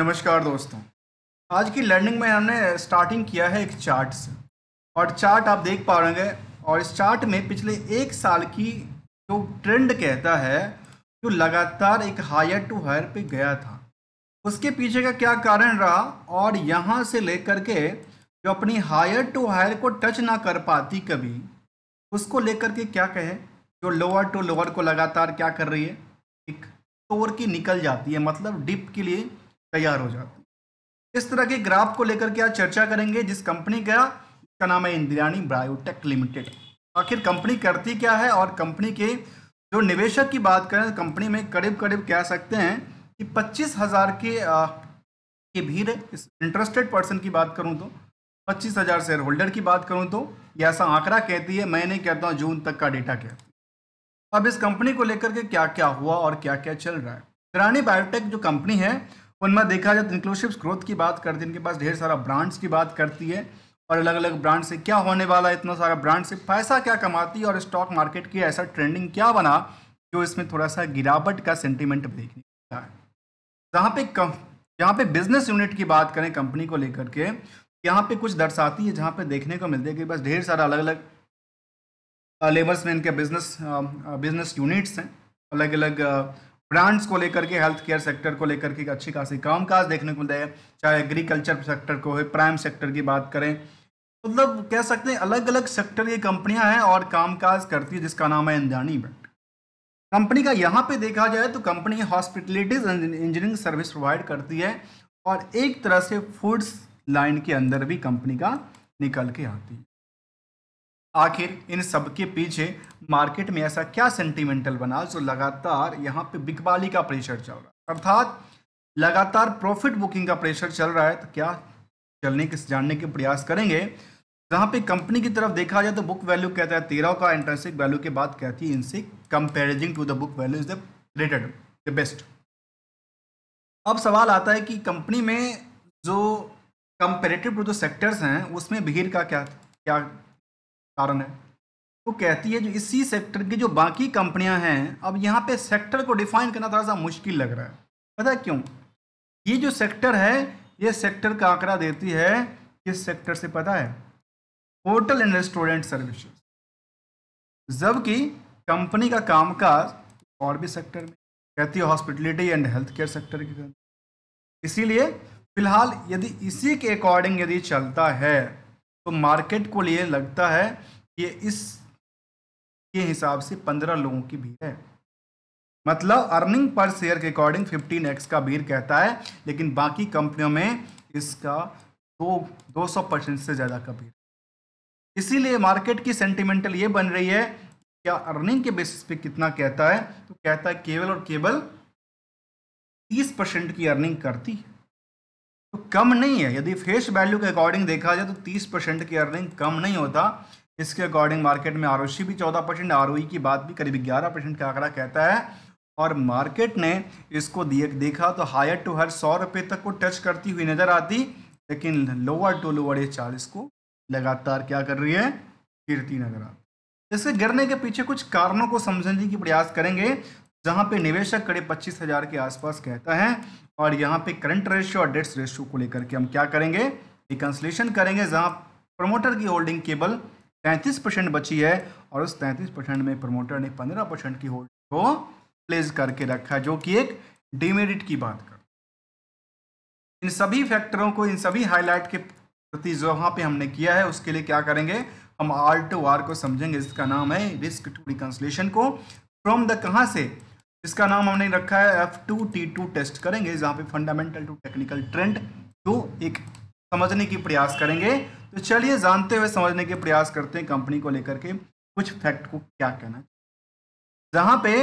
नमस्कार दोस्तों आज की लर्निंग में हमने स्टार्टिंग किया है एक चार्ट से और चार्ट आप देख पा रहे हैं और इस चार्ट में पिछले एक साल की जो ट्रेंड कहता है जो लगातार एक हायर टू हायर पे गया था उसके पीछे का क्या कारण रहा और यहाँ से लेकर के जो अपनी हायर टू हायर को टच ना कर पाती कभी उसको लेकर के क्या कहे जो लोअर टू लोअर को लगातार क्या कर रही है एक तोड़ की निकल जाती है मतलब डिप के लिए तैयार हो जाती है इस तरह के ग्राफ को लेकर के आज चर्चा करेंगे जिस कंपनी का जिसका नाम है इंदिरानी बायोटेक लिमिटेड आखिर कंपनी करती क्या है और कंपनी के जो निवेशक की बात करें कंपनी में करीब करीब कह सकते हैं कि पच्चीस हज़ार के आ, भीड़ इस इंटरेस्टेड पर्सन की बात करूं तो पच्चीस हज़ार शेयर होल्डर की बात करूं तो ये ऐसा आंकड़ा कहती है मैं नहीं कहता जून तक का डेटा क्या अब इस कंपनी को लेकर के क्या क्या हुआ और क्या क्या चल रहा है रानी बायोटेक जो कंपनी है उनमें देखा जाए तो इंक्लूसिव ग्रोथ की बात करती है इनके पास ढेर सारा ब्रांड्स की बात करती है और अलग अलग ब्रांड से क्या होने वाला है इतना सारा ब्रांड से पैसा क्या कमाती है और स्टॉक मार्केट की ऐसा ट्रेंडिंग क्या बना जो इसमें थोड़ा सा गिरावट का सेंटिमेंट देखने मिलता है जहाँ पे कम जहाँ पे बिजनेस यूनिट की बात करें कंपनी को लेकर के यहाँ पे कुछ दर्शाती है जहाँ पे देखने को मिलते है कि बस ढेर सारा अलग अलग लेवल्स में इनके बिजनेस बिजनेस यूनिट्स हैं अलग अलग ब्रांड्स को लेकर के हेल्थ केयर सेक्टर को लेकर के अच्छी खासी काम काज देखने को मिल है चाहे एग्रीकल्चर सेक्टर को हो प्राइम सेक्टर की बात करें मतलब कह सकते हैं अलग अलग सेक्टर की कंपनियां हैं और कामकाज करती है जिसका नाम है इंद्रानी बट कंपनी का यहाँ पे देखा जाए तो company hospitalities engineering service provide करती है और एक तरह से फूड्स लाइन के अंदर भी कंपनी का निकल के आती है आखिर इन सब के पीछे मार्केट में ऐसा क्या सेंटिमेंटल बना जो लगातार यहाँ पे बिकबाली का प्रेशर चल रहा है अर्थात लगातार प्रॉफिट बुकिंग का प्रेशर चल रहा है तो क्या चलने के जानने के प्रयास करेंगे जहाँ पे कंपनी की तरफ देखा जाए तो बुक वैल्यू कहता है तेरह का इंटरेंसिक वैल्यू के बाद कहती है इनसे comparing to the book value is the rated the best अब सवाल आता है कि कंपनी में जो कंपेरेटिव टू द सेक्टर्स हैं उसमें भीड़ का क्या क्या कारण है वो तो कहती है जो इसी सेक्टर की जो बाकी कंपनियां हैं अब यहाँ पे सेक्टर को डिफाइन करना थोड़ा सा मुश्किल लग रहा है पता है क्यों ये जो सेक्टर है ये सेक्टर का आंकड़ा देती है किस सेक्टर से पता है होटल एंड रेस्टोरेंट सर्विसेज जबकि कंपनी का कामकाज और भी सेक्टर में कहती है hospitality and health care sector की इसीलिए फिलहाल यदि इसी के अकॉर्डिंग यदि चलता है तो मार्केट को लिए लगता है कि इस के हिसाब से पंद्रह लोगों की भीड़ है मतलब अर्निंग पर शेयर के अकॉर्डिंग फिफ्टीन एक्स का भीड़ कहता है लेकिन बाकी कंपनियों में इसका दो दो सौ परसेंट से ज़्यादा का भीड़ इसीलिए मार्केट की सेंटिमेंटल ये बन रही है क्या अर्निंग के बेसिस पे कितना कहता है तो कहता है केवल और केवल तीस परसेंट की अर्निंग करती है तो कम नहीं है यदि फेस वैल्यू के अकॉर्डिंग देखा जाए तो तीस परसेंट की अर्निंग कम नहीं होता इसके अकॉर्डिंग मार्केट में आर भी चौदह परसेंट आर की बात भी करीब ग्यारह परसेंट का आंकड़ा कहता है और मार्केट ने इसको देखा तो हायर टू हायर सौ रुपये तक को टच करती हुई नज़र आती लेकिन लोअर टू लोअर ये चालीस को लगातार क्या कर रही है गिरती नजर आती इसके गिरने के पीछे कुछ कारणों को समझने की प्रयास करेंगे जहां पे निवेशक कड़े पच्चीस हजार के आसपास कहता है और यहां पे करंट रेशियो और डेट्स रेशियो को लेकर के हम क्या करेंगे रिकन्सलेशन करेंगे जहां प्रमोटर की होल्डिंग केवल तैंतीस परसेंट बची है और उस तैंतीस परसेंट में प्रमोटर ने पंद्रह परसेंट की होल्डिंग को प्लेस करके रखा जो कि एक डिमेरिट की बात कर इन सभी फैक्टरों को इन सभी हाईलाइट के प्रति जो वहाँ पे हमने किया है उसके लिए क्या करेंगे हम आर टू आर को समझेंगे इसका नाम है रिस्क टू रिकन्सलेशन को फ्रॉम द कहाँ से इसका नाम हमने रखा है F to T to test करेंगे जहाँ पे फंडामेंटल टू टेक्निकल ट्रेंड जो एक समझने की प्रयास करेंगे तो चलिए जानते हुए समझने के प्रयास करते हैं कंपनी को लेकर के कुछ फैक्ट को क्या कहना है जहाँ पे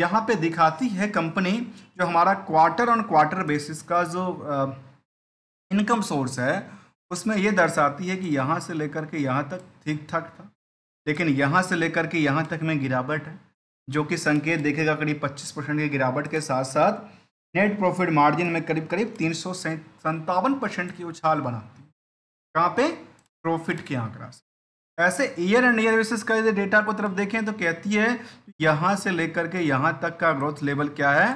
यहाँ पे दिखाती है कंपनी जो हमारा क्वार्टर ऑन क्वार्टर बेसिस का जो इनकम सोर्स है उसमें ये दर्शाती है कि यहाँ से लेकर के यहाँ तक ठीक ठाक था लेकिन यहाँ से लेकर के यहाँ तक में गिरावट है जो कि संकेत देखेगा करीब 25 परसेंट की गिरावट के साथ साथ नेट प्रॉफिट मार्जिन में करीब करीब तीन सौ संतावन परसेंट की उछाल बनाती है कहाँ पे प्रॉफिट के आंकड़ा से ऐसे ईयर एंड ईयर बेसिस का यदि डेटा को तरफ देखें तो कहती है यहाँ से लेकर के यहाँ तक का ग्रोथ लेवल क्या है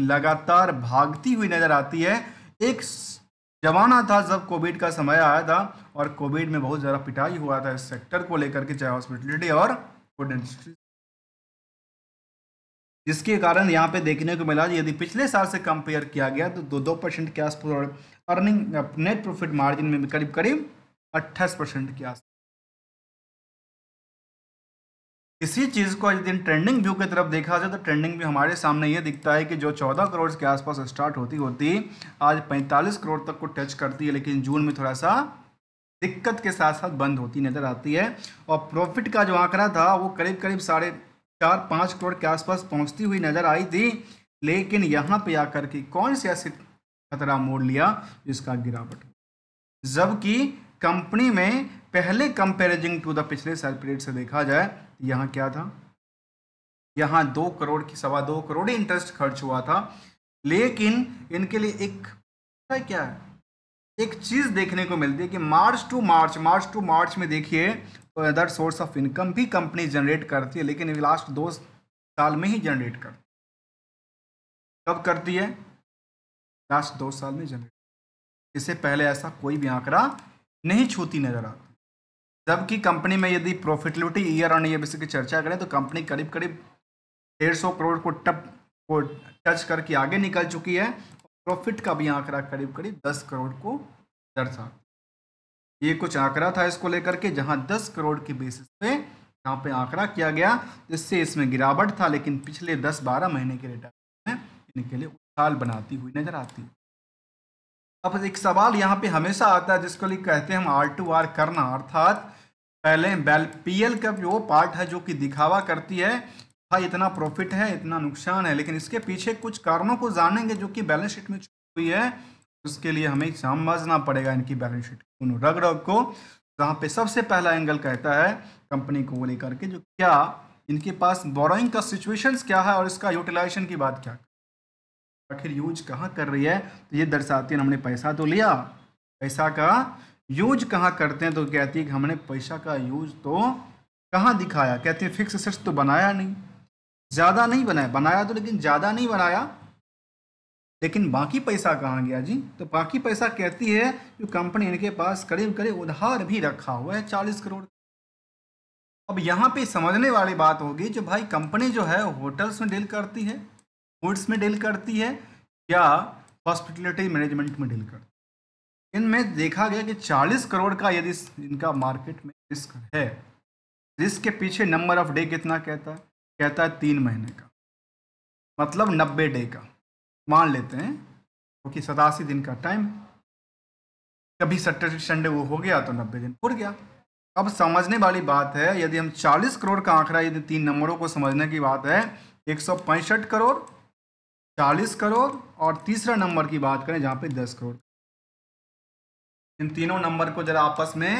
लगातार भागती हुई नज़र आती है एक जमाना था जब कोविड का समय आया था और कोविड में बहुत ज़्यादा पिटाई हुआ था इस सेक्टर को लेकर के चाहे हॉस्पिटलिटी और फूड इंडस्ट्री जिसके कारण यहाँ पे देखने को मिला यदि पिछले साल से कंपेयर किया गया तो दो दो परसेंट के आसपास अर्निंग नेट प्रॉफिट मार्जिन में करीब करीब अट्ठाईस परसेंट के आसपास इसी चीज़ को यदि ट्रेंडिंग व्यू की तरफ देखा जाए तो ट्रेंडिंग व्यू हमारे सामने ये दिखता है कि जो चौदह करोड़ के आसपास स्टार्ट होती होती आज पैंतालीस करोड़ तक को टच करती है लेकिन जून में थोड़ा सा दिक्कत के साथ साथ बंद होती नज़र आती है और प्रॉफिट का जो आंकड़ा था वो करीब करीब साढ़े चार पाँच करोड़ के आसपास पहुंचती हुई नजर आई थी लेकिन यहाँ पे आकर के कौन से ऐसे खतरा मोड़ लिया जिसका गिरावट जबकि कंपनी में पहले कंपेरिजन टू द पिछले साल पीरियड से देखा जाए यहाँ क्या था यहाँ दो करोड़ की सवा दो करोड़ इंटरेस्ट खर्च हुआ था लेकिन इनके लिए एक क्या है एक चीज़ देखने को मिलती है कि मार्च टू मार्च मार्च टू मार्च में देखिए अदर सोर्स ऑफ इनकम भी कंपनी जनरेट करती है लेकिन लास्ट दो साल में ही जनरेट करती कब करती है लास्ट दो साल में जनरेट इससे पहले ऐसा कोई भी आंकड़ा नहीं छूती नजर आता जबकि कंपनी में यदि प्रॉफिटेबिलिटी ईयर ऑन ईयर की चर्चा करें तो कंपनी करीब करीब डेढ़ सौ करोड़ को टप को टच करके आगे निकल चुकी है प्रॉफिट का भी आंकड़ा करीब करीब दस करोड़ को दर्शा ये कुछ आंकड़ा था इसको लेकर के जहां दस करोड़ के बेसिस पे यहाँ पे आंकड़ा किया गया जिससे इसमें गिरावट था लेकिन पिछले दस बारह महीने के रिटर्न में इनके लिए उछाल बनाती हुई नजर आती अब एक सवाल यहाँ पे हमेशा आता है जिसको लिए कहते हैं हम आर टू आर करना अर्थात पहले बैल पीएल का जो पार्ट है जो कि दिखावा करती है भाई हाँ, इतना प्रॉफिट है इतना नुकसान है लेकिन इसके पीछे कुछ कारणों को जानेंगे जो कि बैलेंस शीट में हुई है उसके लिए हमें समझना पड़ेगा इनकी बैलेंस शीट रग रग को जहाँ पे सबसे पहला एंगल कहता है कंपनी को लेकर के जो क्या इनके पास बोरोइंग का सिचुएशंस क्या है और इसका यूटिलाइजेशन की बात क्या आखिर यूज कहाँ कर रही है तो ये दर्शाती है हमने पैसा तो लिया पैसा का यूज कहाँ करते हैं तो कहती है कि हमने पैसा का यूज तो कहाँ दिखाया कहती है फिक्स असेट्स तो बनाया नहीं ज़्यादा नहीं बनाया बनाया तो लेकिन ज़्यादा नहीं बनाया लेकिन बाकी पैसा कहाँ गया जी तो बाकी पैसा कहती है कि कंपनी इनके पास करीब करीब उधार भी रखा हुआ है चालीस करोड़ अब यहाँ पे समझने वाली बात होगी जो भाई कंपनी जो है होटल्स में डील करती है फूड्स में डील करती है या हॉस्पिटलिटी मैनेजमेंट में डील करती है इनमें देखा गया कि 40 करोड़ का यदि इनका मार्केट में रिस्क है रिस्क के पीछे नंबर ऑफ डे कितना कहता है कहता है तीन महीने का मतलब नब्बे डे का मान लेते हैं क्योंकि तो सतासी दिन का टाइम कभी सैटरडे संडे वो हो गया तो नब्बे दिन पुर गया अब समझने वाली बात है यदि हम 40 करोड़ का आंकड़ा यदि तीन नंबरों को समझने की बात है एक करोड़ 40 करोड़ और तीसरा नंबर की बात करें जहाँ पे 10 करोड़ इन तीनों नंबर को जरा आपस में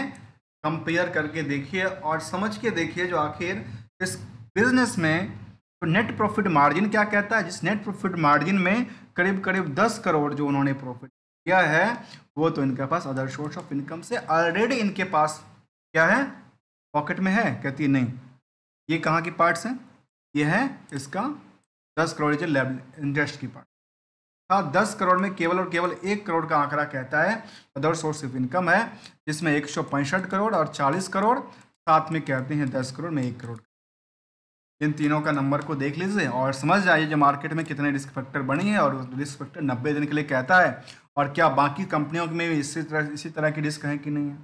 कंपेयर करके देखिए और समझ के देखिए जो आखिर इस बिजनेस में तो नेट प्रॉफिट मार्जिन क्या कहता है जिस नेट प्रॉफिट मार्जिन में करीब करीब दस करोड़ जो उन्होंने प्रॉफिट किया है वो तो इनके पास अदर सोर्स ऑफ इनकम से ऑलरेडी इनके पास क्या है पॉकेट में है कहती है नहीं ये कहाँ की पार्ट्स हैं ये है इसका दस करोड़ जो लेब इंटरेस्ट की पार्ट हाँ दस करोड़ में केवल और केवल एक करोड़ का आंकड़ा कहता है अदर सोर्स ऑफ इनकम है जिसमें एक करोड़ और चालीस करोड़ साथ में कहते हैं दस करोड़ में एक करोड़ इन तीनों का नंबर को देख लीजिए और समझ जाइए जो मार्केट में कितने रिस्क फैक्टर बनी हैं और रिस्क फैक्टर नब्बे दिन के लिए कहता है और क्या बाकी कंपनियों में भी इसी तरह इसी तरह की रिस्क है कि नहीं है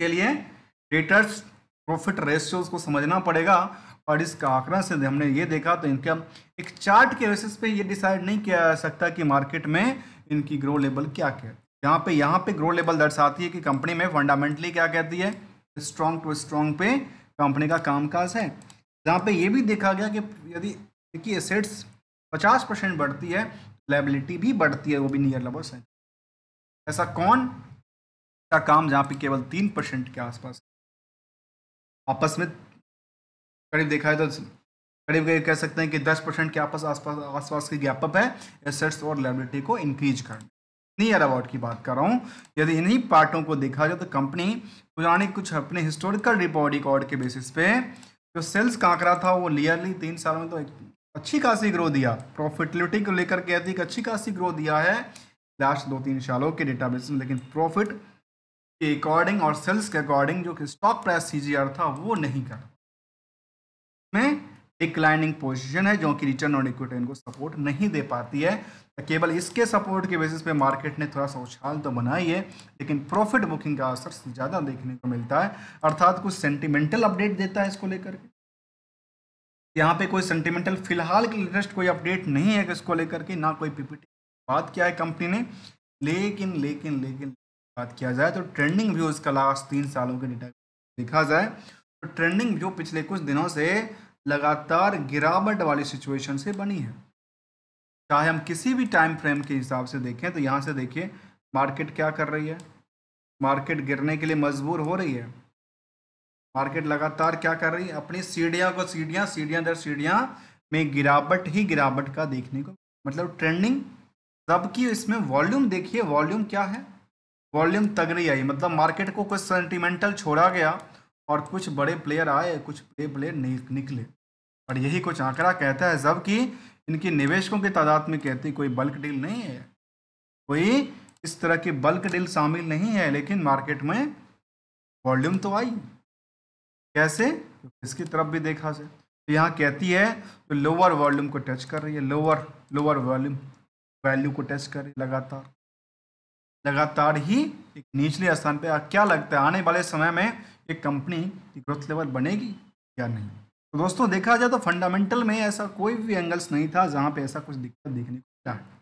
के लिए रेटर्स प्रॉफिट रेशियोज को समझना पड़ेगा और इस आंकड़ा से हमने ये देखा तो इनका एक चार्ट के बेसिस पे ये डिसाइड नहीं किया जा सकता कि मार्केट में इनकी ग्रो लेवल क्या क्या यहाँ पे यहाँ पे ग्रो लेवल दर्शाती है कि कंपनी में फंडामेंटली क्या कहती है स्ट्रॉन्ग टू स्ट्रॉन्ग पे कंपनी का कामकाज है जहाँ पे ये भी देखा गया कि यदि देखिए एसेट्स 50 परसेंट बढ़ती है लाइबिलिटी भी बढ़ती है वो भी नियर लबो है ऐसा कौन सा काम जहाँ पे केवल तीन परसेंट के आसपास आपस में करीब देखा है तो करीब करीब कह सकते हैं कि दस परसेंट के आपस आसपास आसपास की गैपअप है एसेट्स और लाइबिलिटी को इंक्रीज करना नियर अबाउट की बात कर रहा हूँ यदि इन्हीं पार्टों को देखा जाए तो कंपनी पुराने कुछ अपने हिस्टोरिकल रिपोर्ट रिकॉर्ड के बेसिस पे जो सेल्स कांकरा था वो लियरली तीन साल में तो एक अच्छी खासी ग्रो दिया प्रॉफिटलिटी को लेकर है कि अच्छी खासी ग्रो दिया है लास्ट दो तीन सालों के डेटाबेस में लेकिन प्रॉफिट के अकॉर्डिंग और सेल्स के अकॉर्डिंग जो कि स्टॉक प्राइस सी था वो नहीं कर डिक्लाइनिंग पोजीशन है जो कि रिटर्न ऑन इक्विटी इनको सपोर्ट नहीं दे पाती है तो केवल इसके सपोर्ट के बेसिस पे मार्केट ने थोड़ा सा उछाल तो बनाई है लेकिन प्रॉफिट बुकिंग का असर ज़्यादा देखने को मिलता है अर्थात कुछ सेंटिमेंटल अपडेट देता है इसको लेकर के यहाँ पे कोई सेंटिमेंटल फिलहाल के लेटेस्ट कोई अपडेट नहीं है इसको लेकर के ना कोई पीपीटी बात किया है कंपनी ने लेकिन लेकिन लेकिन बात किया जाए तो ट्रेंडिंग व्यू इसका लास्ट तीन सालों के डेटा देखा जाए तो ट्रेंडिंग व्यू पिछले कुछ दिनों से लगातार गिरावट वाली सिचुएशन से बनी है चाहे हम किसी भी टाइम फ्रेम के हिसाब से देखें तो यहाँ से देखिए मार्केट क्या कर रही है मार्केट गिरने के लिए मजबूर हो रही है मार्केट लगातार क्या कर रही है अपनी सीढ़ियाँ को सीढ़ियाँ सीढ़ियाँ दर सीढ़ियाँ में गिरावट ही गिरावट का देखने को मतलब ट्रेंडिंग जबकि इसमें वॉल्यूम देखिए वॉल्यूम क्या है वॉल्यूम तगड़ी आई मतलब मार्केट को कुछ सेंटिमेंटल छोड़ा गया और कुछ बड़े प्लेयर आए कुछ बड़े प्लेयर निकले और यही कुछ आंकड़ा कहता है जब कि इनकी निवेशकों की तादाद में कहती कोई बल्क डील नहीं है कोई इस तरह की बल्क डील शामिल नहीं है लेकिन मार्केट में वॉल्यूम तो आई कैसे इसकी तरफ भी देखा से तो यहाँ कहती है तो लोअर वॉल्यूम को टच कर रही है लोअर लोअर वॉल्यूम वैल्यू को टच कर रही है लगातार लगातार ही एक निचले स्थान पर क्या लगता है आने वाले समय में एक कंपनी की ग्रोथ लेवल बनेगी या नहीं तो दोस्तों देखा जाए तो फंडामेंटल में ऐसा कोई भी एंगल्स नहीं था जहाँ पे ऐसा कुछ दिक्कत देखने को मिला है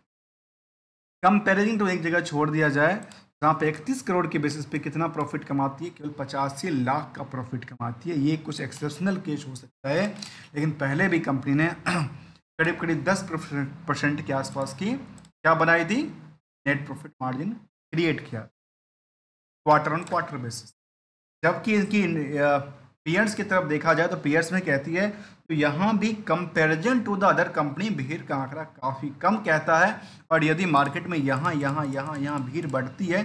कंपेरिजन तो एक जगह छोड़ दिया जाए जहाँ पे इकतीस करोड़ के बेसिस पे कितना प्रॉफिट कमाती है केवल पचासी लाख का प्रॉफिट कमाती है ये कुछ एक्सेप्शनल केस हो सकता है लेकिन पहले भी कंपनी ने करीब करीब दस परसेंट के आसपास की क्या बनाई थी नेट प्रॉफिट मार्जिन क्रिएट किया क्वार्टर ऑन क्वार्टर बेसिस जबकि इनकी पीयर्स की तरफ देखा जाए तो पीयर्स में कहती है तो यहाँ भी comparison to the other company भीड़ का आंकड़ा काफ़ी कम कहता है और यदि मार्केट में यहाँ यहाँ यहाँ यहाँ भीड़ बढ़ती है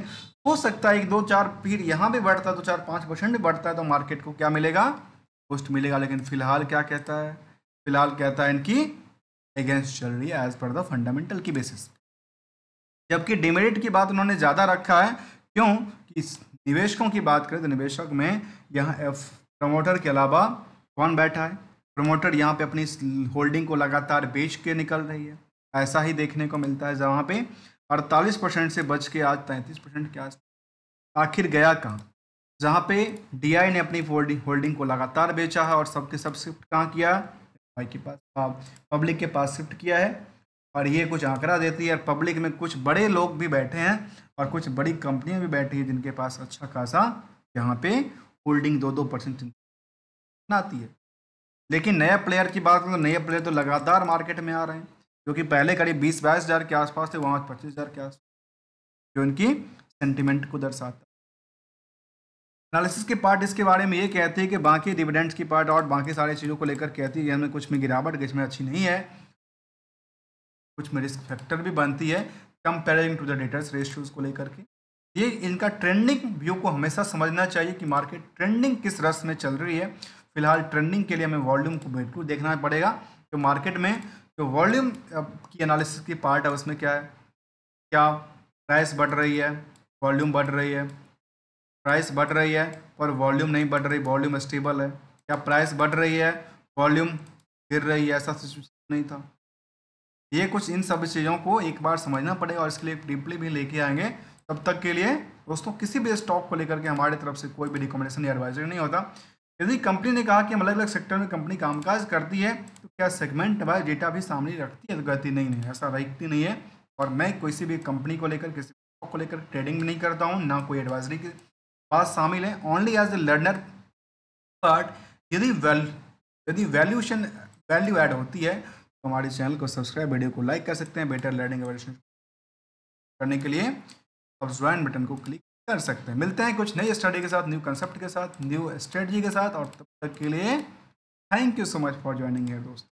हो सकता है एक दो चार भीड़ यहाँ भी बढ़ता है दो तो चार पाँच परसेंट भी बढ़ता है तो मार्केट को क्या मिलेगा पोस्ट मिलेगा लेकिन फिलहाल क्या कहता है फिलहाल कहता है इनकी अगेंस्ट चल रही है एज पर द फंडामेंटल की बेसिस जबकि डिमेरिट की बात उन्होंने ज़्यादा रखा है क्यों इस निवेशकों की बात करें तो निवेशक में यहाँ एफ प्रमोटर के अलावा कौन बैठा है प्रमोटर यहाँ पे अपनी होल्डिंग को लगातार बेच के निकल रही है ऐसा ही देखने को मिलता है जहाँ पे 48 परसेंट से बच के आज 33 परसेंट के आज आखिर गया कहाँ जहाँ पे डीआई ने अपनी होल्डिंग को लगातार बेचा है और सबके सब शिफ्ट कहाँ किया आई के पास पब्लिक हाँ, के पास शिफ्ट किया है और ये कुछ आंकड़ा देती है और पब्लिक में कुछ बड़े लोग भी बैठे हैं और कुछ बड़ी कंपनियां भी बैठी हैं जिनके पास अच्छा खासा यहाँ पे होल्डिंग दो दो परसेंट आती है लेकिन नया प्लेयर की बात करें तो नए प्लेयर तो लगातार मार्केट में आ रहे हैं जो कि पहले करीब बीस बाईस हज़ार के आसपास थे वहाँ पच्चीस हज़ार के आसपास जो इनकी सेंटिमेंट को दर्शाता एनालिसिस के पार्ट इसके बारे में ये कहती है कि बाकी डिविडेंड्स की पार्ट और बाकी सारी चीज़ों को लेकर कहती है कि हमें कुछ में गिरावट इसमें अच्छी नहीं है कुछ में रिस्क फैक्टर भी बनती है comparing to the debtors ratios को लेकर के ये इनका ट्रेंडिंग व्यू को हमेशा समझना चाहिए कि मार्केट ट्रेंडिंग किस रस में चल रही है फिलहाल ट्रेंडिंग के लिए हमें वॉल्यूम को बिल्कुल देखना पड़ेगा तो मार्केट में जो वॉल्यूम की एनालिसिस की पार्ट है उसमें क्या है क्या प्राइस बढ़ रही है वॉल्यूम बढ़ रही है प्राइस बढ़ रही है और वॉल्यूम नहीं बढ़ रही वॉल्यूम स्टेबल है क्या प्राइस बढ़ रही है वॉल्यूम गिर रही है ऐसा सिचुएशन नहीं था ये कुछ इन सब चीज़ों को एक बार समझना पड़ेगा और इसके लिए डिप्ली भी लेके आएंगे तब तक के लिए दोस्तों किसी भी स्टॉक को लेकर के हमारे तरफ से कोई भी रिकमेंडेशन या एडवाइजरी नहीं होता यदि कंपनी ने कहा कि हम अलग अलग सेक्टर में कंपनी कामकाज करती है तो क्या सेगमेंट वाइज डेटा भी सामने रखती है गलती नहीं नहीं ऐसा रखती नहीं है और मैं किसी भी कंपनी को लेकर किसी स्टॉक को लेकर ट्रेडिंग नहीं करता हूँ ना कोई एडवाइजरी की बात शामिल है only as a learner but यदि वेल यदि वैल्यूशन वैल्यू एड होती है हमारे चैनल को सब्सक्राइब वीडियो को लाइक कर सकते हैं बेटर लर्निंग करने के लिए आप ज्वाइन बटन को क्लिक कर सकते हैं मिलते हैं कुछ नई स्टडी के साथ न्यू कंसेप्ट के साथ न्यू स्ट्रेटजी के साथ और तब तक के लिए thank you so much for joining है दोस्तों